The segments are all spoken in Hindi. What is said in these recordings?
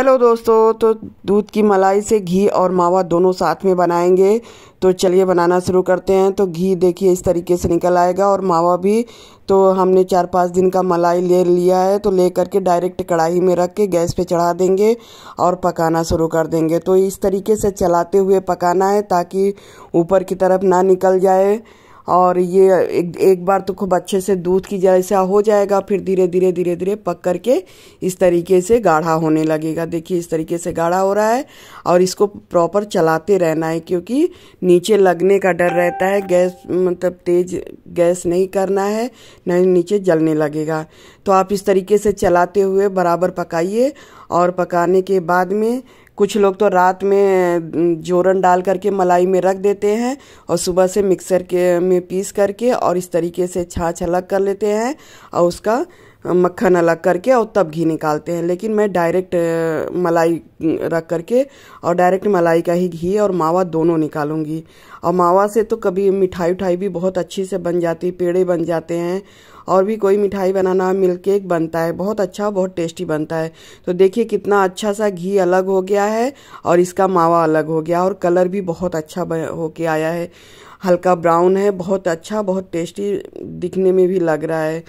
हेलो दोस्तों तो दूध की मलाई से घी और मावा दोनों साथ में बनाएंगे तो चलिए बनाना शुरू करते हैं तो घी देखिए इस तरीके से निकल आएगा और मावा भी तो हमने चार पाँच दिन का मलाई ले लिया है तो ले करके डायरेक्ट कढ़ाई में रख के गैस पे चढ़ा देंगे और पकाना शुरू कर देंगे तो इस तरीके से चलाते हुए पकाना है ताकि ऊपर की तरफ ना निकल जाए और ये एक एक बार तो खूब अच्छे से दूध की जैसा हो जाएगा फिर धीरे धीरे धीरे धीरे पक करके इस तरीके से गाढ़ा होने लगेगा देखिए इस तरीके से गाढ़ा हो रहा है और इसको प्रॉपर चलाते रहना है क्योंकि नीचे लगने का डर रहता है गैस मतलब तेज गैस नहीं करना है नहीं नीचे जलने लगेगा तो आप इस तरीके से चलाते हुए बराबर पकाइए और पकाने के बाद में कुछ लोग तो रात में जोरन डाल करके मलाई में रख देते हैं और सुबह से मिक्सर के में पीस करके और इस तरीके से छाछ अलग कर लेते हैं और उसका मक्खन अलग करके और तब घी निकालते हैं लेकिन मैं डायरेक्ट मलाई रख करके और डायरेक्ट मलाई का ही घी और मावा दोनों निकालूंगी और मावा से तो कभी मिठाई उठाई भी बहुत अच्छी से बन जाती पेड़े बन जाते हैं और भी कोई मिठाई बनाना मिल्क केक बनता है बहुत अच्छा बहुत टेस्टी बनता है तो देखिए कितना अच्छा सा घी अलग हो गया है और इसका मावा अलग हो गया और कलर भी बहुत अच्छा होके आया है हल्का ब्राउन है बहुत अच्छा बहुत टेस्टी दिखने में भी लग रहा है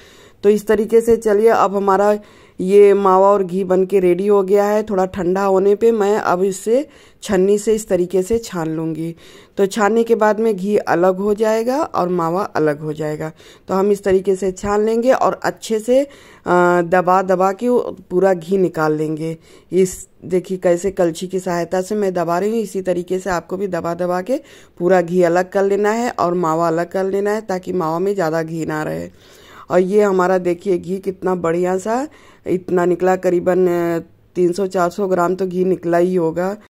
तो इस तरीके से चलिए अब हमारा ये मावा और घी बन के रेडी हो गया है थोड़ा ठंडा होने पे मैं अब इसे छन्नी से इस तरीके से छान लूँगी तो छानने के बाद में घी अलग हो जाएगा और मावा अलग हो जाएगा तो हम इस तरीके से छान लेंगे और अच्छे से दबा दबा के पूरा घी निकाल लेंगे इस देखिए कैसे कलछी की सहायता से मैं दबा रही हूँ इसी तरीके से आपको भी दबा दबा के पूरा घी अलग कर लेना है और मावा अलग कर लेना है ताकि मावा में ज़्यादा घी ना रहे और ये हमारा देखिए घी कितना बढ़िया सा इतना निकला करीबन 300-400 ग्राम तो घी निकला ही होगा